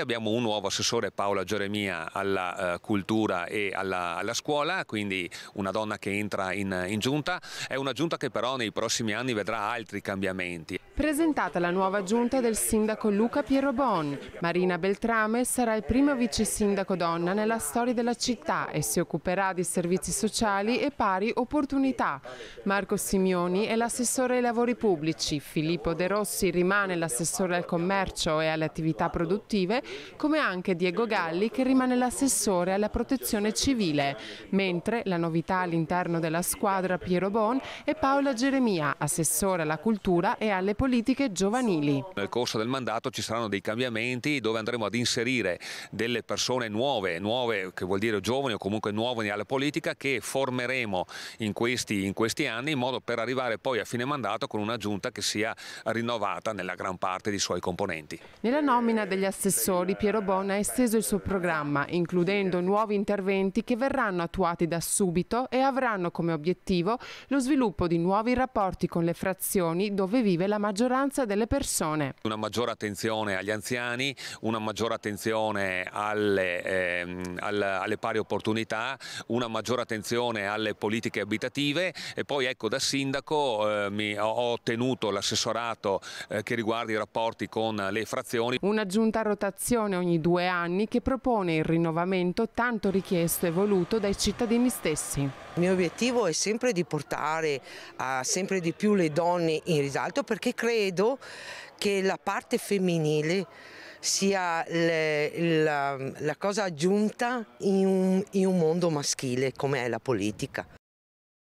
Abbiamo un nuovo assessore Paola Geremia alla uh, cultura e alla, alla, scuola, quindi una donna che entra in, in, giunta, è una giunta che però nei prossimi anni vedrà altri cambiamenti. Presentata la nuova giunta del sindaco Luca Piero Bon, Marina Beltrame sarà il primo vice sindaco donna nella storia della città e si occuperà di servizi sociali e pari opportunità. Marco Simioni è l'assessore ai lavori pubblici, Filippo De Rossi rimane l'assessore al commercio e alle attività produttive come anche Diego Galli che rimane l'assessore alla protezione civile, mentre la novità all'interno della squadra Piero Bon è Paola Geremia, assessore alla cultura e alle politiche giovanili. Nel corso del mandato ci saranno dei cambiamenti dove andremo ad inserire delle persone nuove, nuove che vuol dire giovani o comunque nuove alla politica che formeremo in questi, in questi anni in modo per arrivare poi a fine mandato con una giunta che sia rinnovata nella gran parte dei suoi componenti. Nella nomina degli assessori Maggioli, Piero Bon ha esteso il suo programma, includendo nuovi interventi che verranno attuati da subito e avranno come obiettivo lo sviluppo di nuovi rapporti con le frazioni dove vive la maggioranza delle persone. Una maggiore attenzione agli anziani, una maggiore attenzione alle, ehm, alle pari opportunità, una maggiore attenzione alle politiche abitative e poi ecco da sindaco eh, mi, ho ottenuto l'assessorato eh, che riguarda i rapporti con le frazioni. Una giunta rotazione elezione ogni due anni che propone il rinnovamento tanto richiesto e voluto dai cittadini stessi. Il mio obiettivo è sempre di portare uh, sempre di più le donne in risalto perché credo che la parte femminile sia le, la, la, cosa aggiunta in un, in un mondo maschile come è la politica.